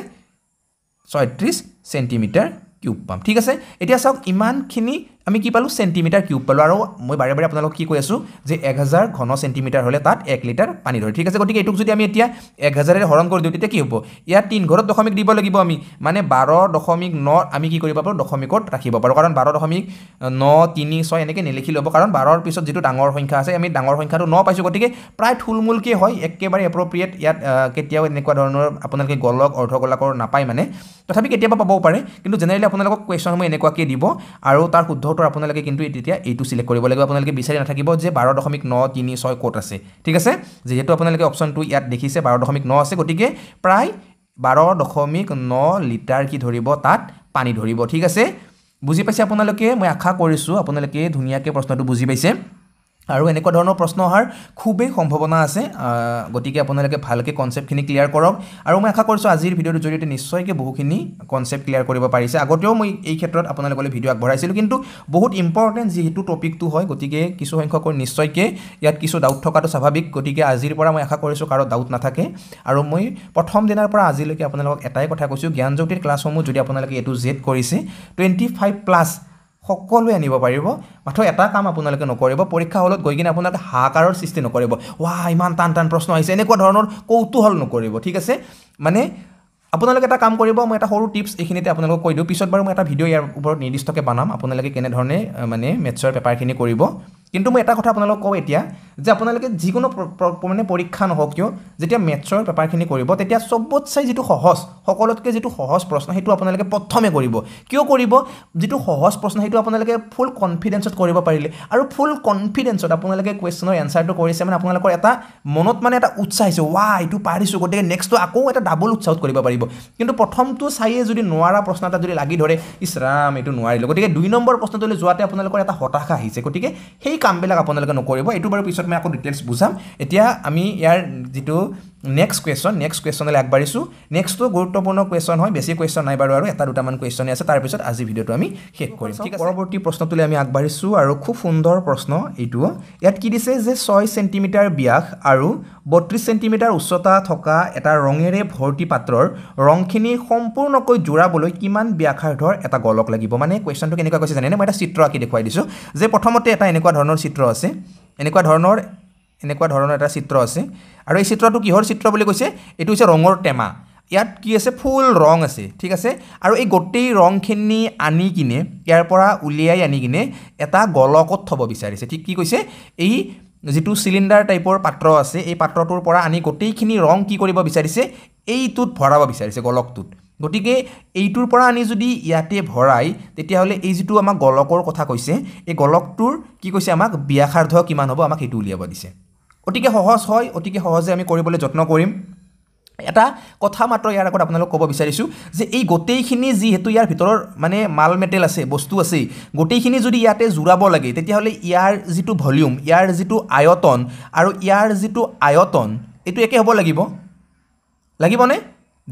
ছয়ত্ৰিছ চেণ্টিমিটাৰ কিউব পাম ঠিক আছে এতিয়া চাওক ইমানখিনি আমি কি পালোঁ চেণ্টিমিটাৰ কিউব পালোঁ আৰু মই বাৰে বাৰে আপোনালোকক কি কৈ আছোঁ যে এক হাজাৰ ঘন চেণ্টিমিটাৰ হ'লে তাত এক লিটাৰ পানী ধৰে ঠিক আছে গতিকে এইটোক যদি আমি এতিয়া এক হাজাৰেৰে হৰণ কৰি দিওঁ তেতিয়া কি হ'ব ইয়াত তিন ঘৰত দশমিক দিব লাগিব আমি মানে বাৰ দশমিক ন আমি কি কৰিব পাৰোঁ দশমিকত ৰাখিব পাৰোঁ কাৰণ বাৰ দশমিক ন তিনি ছয় এনেকৈ নিলিখি ল'ব কাৰণ বাৰৰ পিছত যিটো ডাঙৰ সংখ্যা আছে আমি ডাঙৰ সংখ্যাটো ন পাইছোঁ গতিকে প্ৰায় থুলমূলকৈ হয় একেবাৰে এপ্ৰপ্ৰিয়েট ইয়াত কেতিয়াও এনেকুৱা ধৰণৰ আপোনালোকে গলক অৰ্ধগলকৰ নাপায় মানে তথাপি কেতিয়াবা পাবও পাৰে কিন্তু জেনেৰেলি আপোনালোকক কুৱেশ্যনসমূহ এনেকুৱাকৈ দিব আৰু তাৰ শুদ্ধ উত্তৰ আপোনালোকে কিন্তু তেতিয়া এইটো ছিলেক্ট কৰিব লাগিব আপোনালোকে বিচাৰি নাথাকিব যে বাৰ দশমিক ন তিনি ছয় ক'ত আছে ঠিক আছে যিহেতু আপোনালোকে অপশ্যনটো ইয়াত দেখিছে বাৰ দশমিক ন আছে গতিকে প্ৰায় বাৰ দশমিক ন লিটাৰ কি ধৰিব তাত পানী ধৰিব ঠিক আছে বুজি পাইছে আপোনালোকে মই আশা কৰিছোঁ আপোনালোকে ধুনীয়াকৈ প্ৰশ্নটো বুজি পাইছে আৰু এনেকুৱা ধৰণৰ প্ৰশ্ন অহাৰ খুবেই সম্ভাৱনা আছে গতিকে আপোনালোকে ভালকৈ কনচেপ্টখিনি ক্লিয়াৰ কৰক আৰু মই আশা কৰিছোঁ আজিৰ ভিডিঅ'টোৰ জৰিয়তে নিশ্চয়কৈ বহুখিনি কনচেপ্ট ক্লিয়াৰ কৰিব পাৰিছে আগতেও মই এই ক্ষেত্ৰত আপোনালোকলৈ ভিডিঅ' আগবঢ়াইছিলোঁ কিন্তু বহুত ইম্পৰ্টেণ্ট যিহেতু টপিকটো হয় গতিকে কিছুসংখ্যক নিশ্চয়কৈ ইয়াত কিছু ডাউট থকাটো স্বাভাৱিক গতিকে আজিৰ পৰা মই আশা কৰিছোঁ কাৰো ডাউট নাথাকে আৰু মই প্ৰথম দিনাৰ পৰা আজিলৈকে আপোনালোকক এটাই কথা কৈছোঁ জ্ঞানজ্যোতিৰ ক্লাছসমূহ যদি আপোনালোকে এইটো জেড কৰিছে টুৱেণ্টি ফাইভ প্লাছ সকলোৱে আনিব পাৰিব মাথো এটা কাম আপোনালোকে নকৰিব পৰীক্ষা হলত গৈ কিনে আপোনালোকে হাহাকাৰৰ সৃষ্টি নকৰিব ৱা ইমান টান টান প্ৰশ্ন আহিছে এনেকুৱা ধৰণৰ কৌতূহল নকৰিব ঠিক আছে মানে আপোনালোকে এটা কাম কৰিব মই এটা সৰু টিপছ এইখিনিতে আপোনালোকক কৈ দিওঁ পিছত বাৰু মই এটা ভিডিঅ' ইয়াৰ ওপৰত নিৰ্দিষ্টকৈ বনাম আপোনালোকে কেনেধৰণে মানে মেথছৰ পেপাৰখিনি কৰিব কিন্তু মই এটা কথা আপোনালোকক কওঁ এতিয়া যে আপোনালোকে যিকোনো মানে পৰীক্ষা নহওক কিয় যেতিয়া মেথছৰ পেপাৰখিনি কৰিব তেতিয়া চাই যিটো সহজ সকলোতকৈ যিটো সহজ প্ৰশ্ন সেইটো আপোনালোকে প্ৰথমে কৰিব কিয় কৰিব যিটো সহজ প্ৰশ্ন সেইটো আপোনালোকে ফুল কনফিডেঞ্চত কৰিব পাৰিলে আৰু ফুল কনফিডেঞ্চত আপোনালোকে কুৱেশ্যনৰ এনচাৰটো কৰিছে মানে আপোনালোকৰ এটা মনত মানে এটা উৎসাহ আহিছে ৱা এইটো পাৰিছোঁ গতিকে নেক্সটটো আকৌ এটা ডাবল উৎসাহত কৰিব পাৰিব কিন্তু প্ৰথমটো চাইয়ে যদি নোৱাৰা প্ৰশ্ন এটা যদি লাগি ধৰে ইছ ৰাম এইটো নোৱাৰিলোঁ গতিকে দুই নম্বৰ প্ৰশ্নটোলৈ যোৱাতে আপোনালোকৰ এটা হতাশা আহিছে গতিকে সেই কামবিলাক আপোনালোকে নকৰিব এইটো বাৰু পিছত মই আকৌ ডিটেইলছ বুজাম এতিয়া আমি ইয়াৰ যিটো নেক্সট কুৱেশ্যন নেক্সট কুৱেশ্যনলৈ আগবাঢ়িছোঁ নেক্সটো গুৰুত্বপূৰ্ণ কুৱেশ্যন হয় বেছি কুৱেশ্যন নাই বাৰু আৰু এটা দুটামান কুৱেশ্যনেই আছে তাৰপিছত আজি ভিডিঅ'টো আমি শেষ কৰিম ঠিক আছে পৰৱৰ্তী প্ৰশ্নটোলৈ আমি আগবাঢ়িছোঁ আৰু খুব সুন্দৰ প্ৰশ্ন এইটো ইয়াত কি দিছে যে ছয় চেণ্টিমিটাৰ ব্যাস আৰু বত্ৰিছ চেণ্টিমিটাৰ উচ্চতা থকা এটা ৰঙেৰে ভৰ্তি পাত্ৰৰ ৰংখিনি সম্পূৰ্ণকৈ জোৰাবলৈ কিমান ব্যাসাৰ্ধৰ এটা গলক লাগিব মানে কুৱেশ্যনটো কেনেকুৱা কৈছে জানেনে মই এটা চিত্ৰ আঁকি দেখুৱাই দিছোঁ যে প্ৰথমতে এটা এনেকুৱা ধৰণৰ চিত্ৰ আছে এনেকুৱা ধৰণৰ এনেকুৱা ধৰণৰ এটা চিত্ৰ আছে আৰু এই চিত্ৰটো কিহৰ চিত্ৰ বুলি কৈছে এইটো হৈছে ৰঙৰ টেমা ইয়াত কি আছে ফুল ৰং আছে ঠিক আছে আৰু এই গোটেই ৰংখিনি আনি কিনে ইয়াৰ পৰা উলিয়াই আনি কিনে এটা গলকত থ'ব বিচাৰিছে ঠিক কি কৈছে এই যিটো চিলিণ্ডাৰ টাইপৰ পাত্ৰ আছে এই পাত্ৰটোৰ পৰা আনি গোটেইখিনি ৰং কি কৰিব বিচাৰিছে এইটোত ভৰাব বিচাৰিছে গলকটোত গতিকে এইটোৰ পৰা আনি যদি ইয়াতে ভৰাই তেতিয়াহ'লে এই যিটো আমাক গলকৰ কথা কৈছে এই গলকটোৰ কি কৈছে আমাক ব্যাসাৰ্ধ কিমান হ'ব আমাক সেইটো উলিয়াব দিছে অতিকে সহজ হয় অতিকে সহজে আমি কৰিবলৈ যত্ন কৰিম এটা কথা মাত্ৰ ইয়াৰ আগত আপোনালোক ক'ব বিচাৰিছোঁ যে এই গোটেইখিনি যিহেতু ইয়াৰ ভিতৰৰ মানে মাল মেটেল আছে বস্তু আছে গোটেইখিনি যদি ইয়াতে জোৰাব লাগে তেতিয়াহ'লে ইয়াৰ যিটো ভলিউম ইয়াৰ যিটো আয়তন আৰু ইয়াৰ যিটো আয়তন এইটো একে হ'ব লাগিব লাগিবনে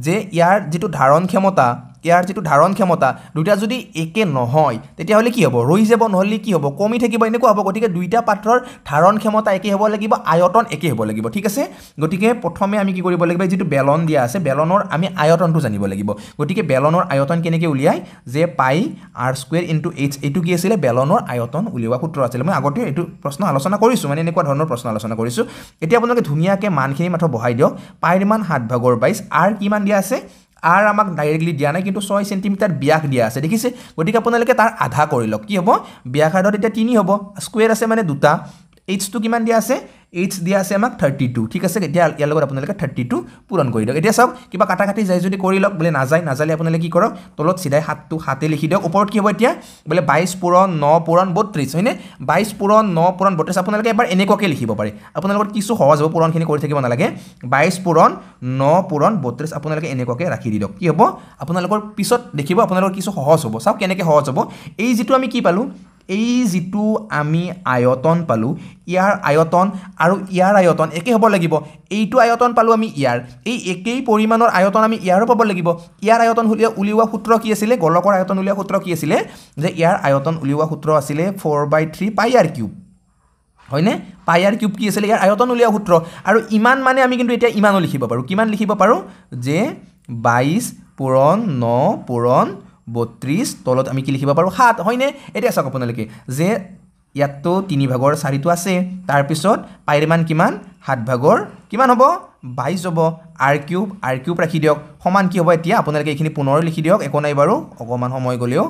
যে ইয়াৰ যিটো ধাৰণ ক্ষমতা কে আৰ জিটো ধাৰণ ক্ষমতা দুইটা যদি একে নহয় তেতিয়াহ'লে কি হ'ব ৰৈ যাব নহ'লে কি হ'ব কমি থাকিব এনেকুৱা হ'ব গতিকে দুইটা পাত্ৰৰ ধাৰণ ক্ষমতা একেই হ'ব লাগিব আয়তন একেই হ'ব লাগিব ঠিক আছে গতিকে প্ৰথমে আমি কি কৰিব লাগিব যিটো বেলন দিয়া আছে বেলনৰ আমি আয়তনটো জানিব লাগিব গতিকে বেলনৰ আয়তন কেনেকৈ উলিয়াই যে পাই আৰ স্কুৱেৰ ইনটু এইচ এইটো কি আছিলে বেলনৰ আয়তন উলিওৱা সূত্ৰ আছিলে মই আগতে এইটো প্ৰশ্ন আলোচনা কৰিছোঁ মানে এনেকুৱা ধৰণৰ প্ৰশ্ন আলোচনা কৰিছোঁ এতিয়া আপোনালোকে ধুনীয়াকৈ মানখিনি মাথো বহাই দিয়ক পাইৰ মান সাত ভাগৰ বাইছ আৰ কিমান দিয়া আছে আৰ আমাক ডাইৰেক্টলি দিয়া নাই কিন্তু ছয় চেণ্টিমিটাৰ ব্যাস দিয়া আছে দেখিছে গতিকে আপোনালোকে তাৰ আধা কৰি লওক কি হব ব্যাসাধৰ এতিয়া তিনি হব স্কুৱেৰ আছে মানে দুটা এইচটো কিমান দিয়া আছে এইচ দিয়া আছে আমাক থাৰ্টি টু ঠিক আছে এতিয়া ইয়াৰ লগত আপোনালোকে থাৰ্টি টু পূৰণ কৰি দিয়ক এতিয়া চাওক কিবা কাটাকাটি যায় যদি কৰি লওক বোলে নাযায় নাযালে আপোনালোকে কি কৰক তলত চিধাই সাতটো সাতে লিখি দিয়ক ওপৰত কি হ'ব এতিয়া বোলে বাইছ পূৰণ ন পূৰণ বত্ৰিছ হয়নে বাইছ পূৰণ ন পূৰণ বত্ৰিছ আপোনালোকে এবাৰ এনেকুৱাকৈ লিখিব পাৰে আপোনালোকৰ কিছু সহজ হ'ব পূৰণখিনি কৰি থাকিব নালাগে বাইছ পূৰণ ন পূৰণ বত্ৰিছ আপোনালোকে এনেকুৱাকৈ ৰাখি দি দিয়ক কি হ'ব আপোনালোকৰ পিছত দেখিব আপোনালোকৰ কিছু সহজ হ'ব চাওক কেনেকৈ সহজ হ'ব এই যিটো আমি কি পালোঁ এই যিটো আমি আয়তন পালোঁ ইয়াৰ আয়তন আৰু ইয়াৰ আয়তন একেই হ'ব লাগিব এইটো আয়তন পালোঁ আমি ইয়াৰ এই একেই পৰিমাণৰ আয়তন আমি ইয়াৰো পাব লাগিব ইয়াৰ আয়তন উলিওৱা উলিওৱা সূত্ৰ কি আছিলে গলকৰ আয়তন উলিওৱা সূত্ৰ কি আছিলে যে ইয়াৰ আয়তন উলিওৱা সূত্ৰ আছিলে four by three pi r cube হয়নে পাই আৰ কিউব কি আছিলে ইয়াৰ আয়তন উলিওৱা সূত্ৰ আৰু ইমান মানে আমি কিন্তু এতিয়া ইমানো লিখিব পাৰোঁ কিমান লিখিব পাৰোঁ যে বাইছ পূৰণ ন পূৰণ বত্ৰিছ তলত আমি কি লিখিব পাৰোঁ সাত হয়নে এতিয়া চাওক আপোনালোকে যে ইয়াততো তিনি ভাগৰ চাৰিটো আছে তাৰপিছত পাইৰিমান কিমান সাত ভাগৰ কিমান হ'ব বাইছ হ'ব আৰ কিউব আৰ কিউব ৰাখি দিয়ক সমান কি হ'ব এতিয়া আপোনালোকে এইখিনি পুনৰ লিখি দিয়ক একো নাই বাৰু অকণমান সময় গ'লেও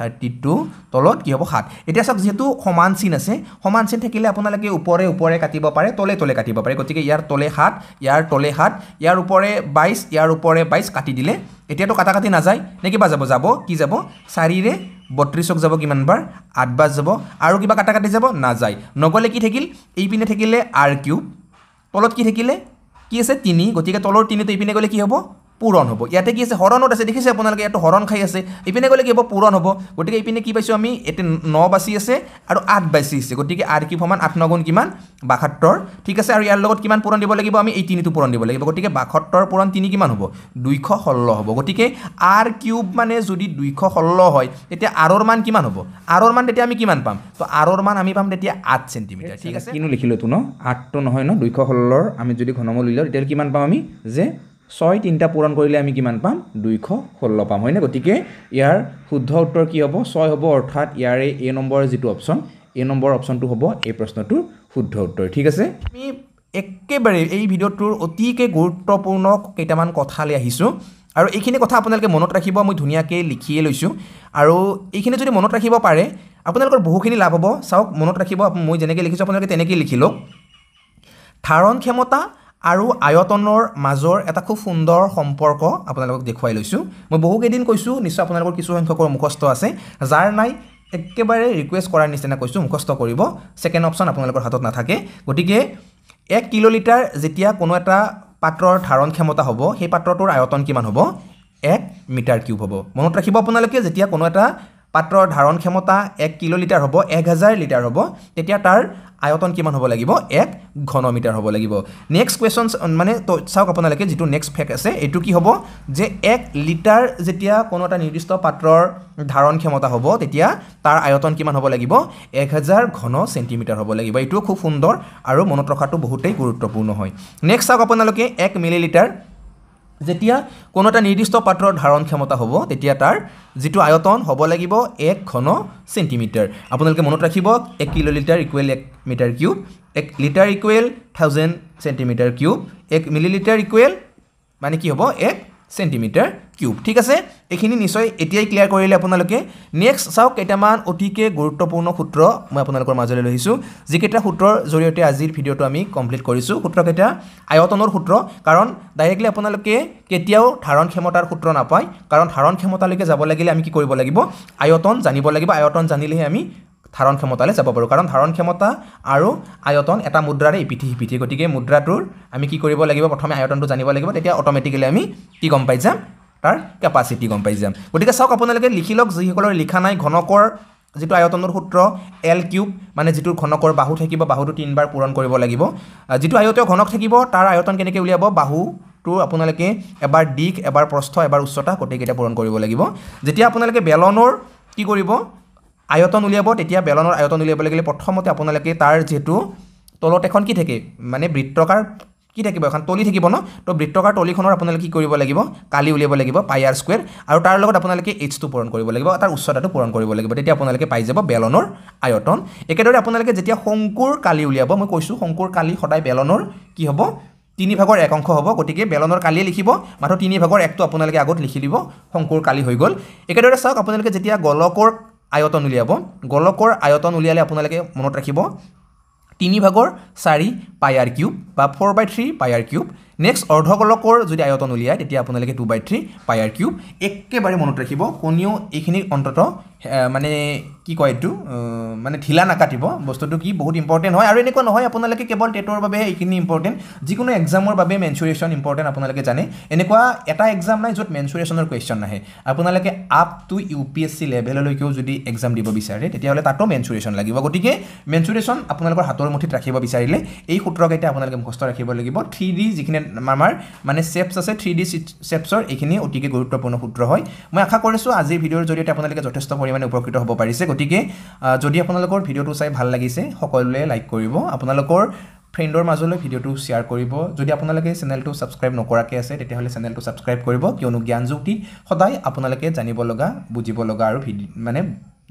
থাৰ্টি টু তলত কি হ'ব সাত এতিয়া চাওক যিহেতু সমান চিন আছে সমান চিন থাকিলে আপোনালোকে ওপৰে ওপৰে কাটিব পাৰে তলে তলে কাটিব পাৰে গতিকে ইয়াৰ তলে সাত ইয়াৰ তলে সাত ইয়াৰ ওপৰে বাইছ ইয়াৰ ওপৰে বাইছ কাটি দিলে এতিয়াতো কাটাকাটি নাযায় নে কিবা যাব যাব কি যাব চাৰিৰে বত্ৰিছক যাব কিমানবাৰ আঠবাৰ যাব আৰু কিবা কাটাকাটি যাব নাযায় নগ'লে কি থাকিল এইপিনে থাকিলে আৰ কিউব তলত কি থাকিলে কি আছে তিনি গতিকে তলৰ তিনিটো এইপিনে গ'লে কি হ'ব পূৰণ হ'ব ইয়াতে কি আছে হৰণত আছে দেখিছে আপোনালোকে ইয়াতো হৰণ খাই আছে ইপিনে গ'লে কি হ'ব পূৰণ হ'ব গতিকে ইপিনে কি পাইছোঁ আমি এতিয়া ন বাচি আছে আৰু আঠ বাচি আছে গতিকে আৰ কি সমান আঠ নগুণ কিমান বাসত্তৰ ঠিক আছে আৰু ইয়াৰ লগত কিমান পূৰণ দিব লাগিব আমি এই তিনিটো পূৰণ দিব লাগিব গতিকে বাসত্তৰ পূৰণ তিনি কিমান হ'ব দুইশ ষোল্ল হ'ব গতিকে আৰ কিউব মানে যদি দুইশ ষোল্ল হয় তেতিয়া আৰৰ মান কিমান হ'ব আৰৰ মান তেতিয়া আমি কিমান পাম তো আৰৰ মান আমি পাম তেতিয়া আঠ চেণ্টিমিটাৰ ঠিক আছে কিনো লিখিলোঁ তোন আঠটো নহয় ন দুইশ ষোল্লৰ আমি যদি ঘনমল উলিয়াওঁ তেতিয়াহ'লে কিমান পাম আমি যে ছয় তিনিটা পূৰণ কৰিলে আমি কিমান পাম দুইশ ষোল্ল পাম হয়নে গতিকে ইয়াৰ শুদ্ধ উত্তৰ কি হ'ব ছয় হ'ব অৰ্থাৎ ইয়াৰে এ নম্বৰৰ যিটো অপশ্যন এ নম্বৰ অপশ্যনটো হ'ব এই প্ৰশ্নটোৰ শুদ্ধ উত্তৰ ঠিক আছে আমি একেবাৰে এই ভিডিঅ'টোৰ অতিকৈ গুৰুত্বপূৰ্ণ কেইটামান কথালৈ আহিছোঁ আৰু এইখিনি কথা আপোনালোকে মনত ৰাখিব মই ধুনীয়াকৈ লিখিয়ে লৈছোঁ আৰু এইখিনি যদি মনত ৰাখিব পাৰে আপোনালোকৰ বহুখিনি লাভ হ'ব চাওক মনত ৰাখিব মই যেনেকৈ লিখিছোঁ আপোনালোকে তেনেকৈয়ে লিখি লওক ধাৰণ ক্ষমতা আৰু আয়তনৰ মাজৰ এটা খুব সুন্দৰ সম্পৰ্ক আপোনালোকক দেখুৱাই লৈছোঁ মই বহুকেইদিন কৈছোঁ নিশ্চয় আপোনালোকৰ কিছু সংখ্যকৰ মুখস্থ আছে যাৰ নাই একেবাৰে ৰিকুৱেষ্ট কৰাৰ নিচিনা কৈছোঁ মুখস্থ কৰিব ছেকেণ্ড অপশ্যন আপোনালোকৰ হাতত নাথাকে গতিকে এক কিলোলিটাৰ যেতিয়া কোনো এটা পাত্ৰৰ ধাৰণ ক্ষমতা হ'ব সেই পাত্ৰটোৰ আয়তন কিমান হ'ব এক মিটাৰ কিউব হ'ব মনত ৰাখিব আপোনালোকে যেতিয়া কোনো এটা পাত্ৰৰ ধাৰণ ক্ষমতা এক কিলোলিটাৰ হ'ব এক হাজাৰ লিটাৰ হ'ব তেতিয়া তাৰ আয়তন কিমান হ'ব লাগিব এক ঘন মিটাৰ হ'ব লাগিব নেক্সট কুৱেশ্যন মানে চাওক আপোনালোকে যিটো নেক্সট ফেক্ট আছে এইটো কি হ'ব যে এক লিটাৰ যেতিয়া কোনো এটা নিৰ্দিষ্ট পাত্ৰৰ ধাৰণ ক্ষমতা হ'ব তেতিয়া তাৰ আয়তন কিমান হ'ব লাগিব এক হাজাৰ ঘন চেণ্টিমিটাৰ হ'ব লাগিব এইটো খুব সুন্দৰ আৰু মনত ৰখাটো বহুতেই গুৰুত্বপূৰ্ণ হয় নেক্সট চাওক আপোনালোকে এক মিলি লিটাৰ যেতিয়া কোনো এটা নিৰ্দিষ্ট পাত্ৰৰ ধাৰণ ক্ষমতা হ'ব তেতিয়া তাৰ যিটো আয়তন হ'ব লাগিব এক ঘন চেণ্টিমিটাৰ আপোনালোকে মনত ৰাখিব এক কিলো লিটাৰ ইকুৱেল এক মিটাৰ কিউব এক litre equal thousand centimetre cube এক মিলি লিটাৰ ইকুৱেল মানে কি হ'ব এক চেণ্টিমিটাৰ কিউব ঠিক আছে এইখিনি নিশ্চয় এতিয়াই ক্লিয়াৰ কৰিলে আপোনালোকে নেক্সট চাওক কেইটামান অতিকৈ গুৰুত্বপূৰ্ণ সূত্ৰ মই আপোনালোকৰ মাজলৈ লৈছোঁ যিকেইটা সূত্ৰৰ জৰিয়তে আজিৰ ভিডিঅ'টো আমি কমপ্লিট কৰিছোঁ সূত্ৰকেইটা আয়তনৰ সূত্ৰ কাৰণ ডাইৰেক্টলি আপোনালোকে কেতিয়াও ধাৰণ ক্ষমতাৰ সূত্ৰ নাপায় কাৰণ ধাৰণ ক্ষমতালৈকে যাব লাগিলে আমি কি কৰিব লাগিব আয়তন জানিব লাগিব আয়তন জানিলেহে আমি ধাৰণ ক্ষমতালৈ যাব পাৰোঁ কাৰণ ধাৰণ ক্ষমতা আৰু আয়তন এটা মুদ্ৰাৰে ইপিঠি সিপিঠি গতিকে মুদ্ৰাটোৰ আমি কি কৰিব লাগিব প্ৰথমে আয়তনটো জানিব লাগিব তেতিয়া অট'মেটিকেলি আমি কি গম পাই যাম তাৰ কেপাচিটি গম পাই যাম গতিকে চাওক আপোনালোকে লিখি লওক যিসকলৰ লিখা নাই ঘনকৰ যিটো আয়তনৰ সূত্ৰ এল কিউব মানে যিটো ঘনকৰ বাহু থাকিব বাহুটো তিনিবাৰ পূৰণ কৰিব লাগিব যিটো আয়তীয় ঘনক থাকিব তাৰ আয়তন কেনেকৈ উলিয়াব বাহুটো আপোনালোকে এবাৰ দিশ এবাৰ প্ৰস্থ এবাৰ উচ্চতা গোটেইকেইটা পূৰণ কৰিব লাগিব যেতিয়া আপোনালোকে বেলনৰ কি কৰিব আয়তন উলিয়াব তেতিয়া বেলনৰ আয়তন উলিয়াব লাগিলে প্ৰথমতে আপোনালোকে তাৰ যিহেতু তলত এখন কি থাকে মানে বৃত্তকাৰ কি থাকিব এখন তলি থাকিব ন তো বৃত্তকাৰ তলিখনৰ আপোনালোকে কি কৰিব লাগিব কালি উলিয়াব লাগিব পাই আৰ স্কুৱেৰ আৰু তাৰ লগত আপোনালোকে এইচটো পূৰণ কৰিব লাগিব তাৰ উচ্চতাটো পূৰণ কৰিব লাগিব তেতিয়া আপোনালোকে পাই যাব বেলনৰ আয়তন একেদৰে আপোনালোকে যেতিয়া শংকুৰ কালি উলিয়াব মই কৈছোঁ শংকুৰ কালি সদায় বেলনৰ কি হ'ব তিনি ভাগৰ এক অংশ হ'ব গতিকে বেলনৰ কালিয়ে লিখিব মাথো তিনি ভাগৰ একটো আপোনালোকে আগত লিখি দিব শংকুৰ কালি হৈ গ'ল একেদৰে চাওক আপোনালোকে যেতিয়া গলকৰ আয়তন উলিয়াব গোলকৰ আয়তন উলিয়ালে আপোনালোকে মনত ৰাখিব তিনি ভাগৰ চাৰি পাই আৰ কিউব বা four by three pi r cube next অৰ্ধগোলকৰ যদি আয়তন উলিয়ায় তেতিয়া আপোনালোকে two by three pi r cube একেবাৰে মনত ৰাখিব কণীও এইখিনি অন্ততঃ মানে কি কয় এইটো মানে ঢিলা নাকাটিব বস্তুটো কি বহুত ইম্পৰ্টেণ্ট হয় আৰু এনেকুৱা নহয় আপোনালোকে কেৱল টেটৰ বাবে এইখিনি ইম্পৰ্টেণ্ট যিকোনো এক্সামৰ বাবে মেঞ্চুৰেশ্যন ইম্পৰ্টেণ্ট আপোনালোকে জানে এনেকুৱা এটা এক্সাম নাই য'ত মেঞ্চুৰেশ্যনৰ কুৱেশ্যন নাহে আপোনালোকে up to U P S C লেভেললৈকেও যদি এক্সাম দিব বিচাৰে তেতিয়াহ'লে তাতো মেঞ্চুৰেশ্যন লাগিব গতিকে মেঞ্চুৰেশ্যন আপোনালোকৰ হাতৰ মুঠিত ৰাখিব বিচাৰিলে এই সূত্ৰকেইটা আপোনালোকে মুখস্থ ৰাখিব লাগিব থ্ৰী ডি যিখিনি আমাৰ মানে ষ্টেপছ আছে থ্ৰী ডি ষ্টেপছৰ এইখিনি অতিকৈ গুৰুত্বপূৰ্ণ সূত্ৰ হয় মই আশা কৰিছোঁ আজিৰ ভিডিঅ'ৰ জৰিয়তে আপোনালোকে যথেষ্ট পৰিমাণে উপকৃত হ'ব পাৰিছে গতিকে যদি আপোনালোকৰ ভিডিঅ'টো চাই ভাল লাগিছে সকলোৱে লাইক কৰিব আপোনালোকৰ ফ্ৰেণ্ডৰ মাজলৈ ভিডিঅ'টো শ্বেয়াৰ কৰিব যদি আপোনালোকে চেনেলটো ছাবস্ক্ৰাইব নকৰাকৈ আছে তেতিয়াহ'লে চেনেলটো ছাবস্ক্ৰাইব কৰিব কিয়নো জ্ঞানযুক্তি সদায় আপোনালোকে জানিব লগা বুজিব লগা আৰু ভিডি মানে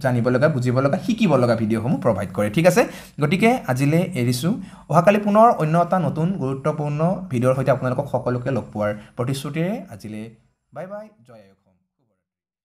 জানিব লগা বুজিব লগা শিকিব লগা ভিডিঅ'সমূহ প্ৰভাইড কৰে ঠিক আছে গতিকে আজিলৈ এৰিছোঁ অহাকালি পুনৰ অন্য এটা নতুন গুৰুত্বপূৰ্ণ ভিডিঅ'ৰ সৈতে আপোনালোকক সকলোকে লগ পোৱাৰ প্ৰতিশ্ৰুতিৰে আজিলৈ বাই বাই জয়